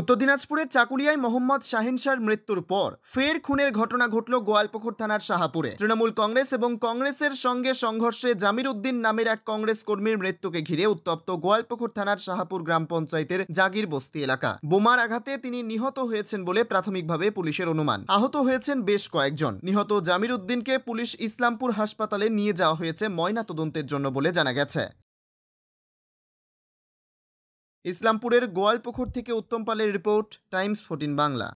উত্তর দিনাজপুরের চাকুলিয়ায় মোহাম্মদ শাহিন মৃত্যুর পর ফের খুনের ঘটনা ঘটল গোয়ালপুকুর থানার শাহাপুরে তৃণমূল কংগ্রেস এবং কংগ্রেসের সঙ্গে সংঘর্ষে জামির উদ্দিন নামের এক কংগ্রেস কর্মীর মৃত্যুকে ঘিরে উত্তপ্ত গোয়ালপুকুর থানার শাহাপুর গ্রাম পঞ্চায়েতের জাগির বস্তি এলাকা বোমার আঘাতে তিনি নিহত হয়েছেন বলে প্রাথমিকভাবে পুলিশের অনুমান আহত হয়েছেন বেশ কয়েকজন নিহত জামির উদ্দিনকে পুলিশ ইসলামপুর হাসপাতালে নিয়ে যাওয়া হয়েছে ময়না তদন্তের জন্য বলে জানা গেছে ইসলামপুরের গোয়ালপুকুর থেকে উত্তম পালের রিপোর্ট টাইমস ফোর্টিন বাংলা